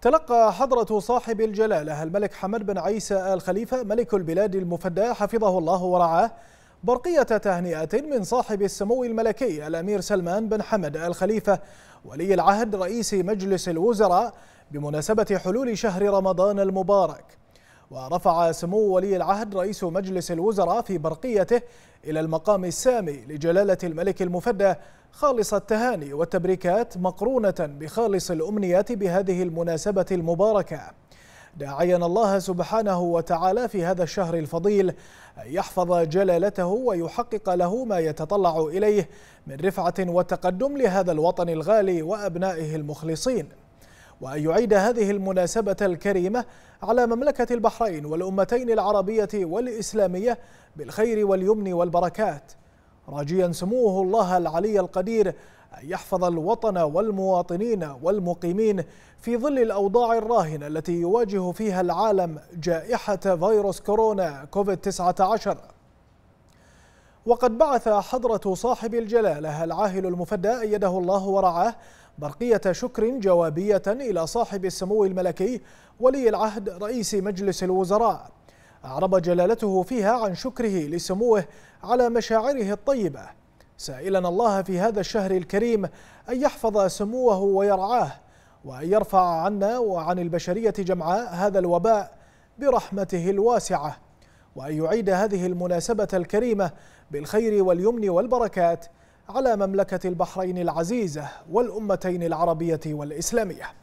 تلقى حضرة صاحب الجلالة الملك حمد بن عيسى آل خليفة ملك البلاد المفدى حفظه الله ورعاه برقية تهنئة من صاحب السمو الملكي الأمير سلمان بن حمد آل خليفة ولي العهد رئيس مجلس الوزراء بمناسبة حلول شهر رمضان المبارك ورفع سمو ولي العهد رئيس مجلس الوزراء في برقيته إلى المقام السامي لجلالة الملك المفدى خالص التهاني والتبريكات مقرونة بخالص الأمنيات بهذه المناسبة المباركة داعيا الله سبحانه وتعالى في هذا الشهر الفضيل أن يحفظ جلالته ويحقق له ما يتطلع إليه من رفعة وتقدم لهذا الوطن الغالي وأبنائه المخلصين وأن يعيد هذه المناسبة الكريمة على مملكة البحرين والأمتين العربية والإسلامية بالخير واليمن والبركات راجيا سموه الله العلي القدير أن يحفظ الوطن والمواطنين والمقيمين في ظل الأوضاع الراهنة التي يواجه فيها العالم جائحة فيروس كورونا كوفيد 19 وقد بعث حضرة صاحب الجلالة العاهل المفدى أيده الله ورعاه برقية شكر جوابية إلى صاحب السمو الملكي ولي العهد رئيس مجلس الوزراء أعرب جلالته فيها عن شكره لسموه على مشاعره الطيبة سائلا الله في هذا الشهر الكريم أن يحفظ سموه ويرعاه وأن يرفع عنا وعن البشرية جمعاء هذا الوباء برحمته الواسعه وأن يعيد هذه المناسبة الكريمة بالخير واليمن والبركات على مملكة البحرين العزيزة والأمتين العربية والإسلامية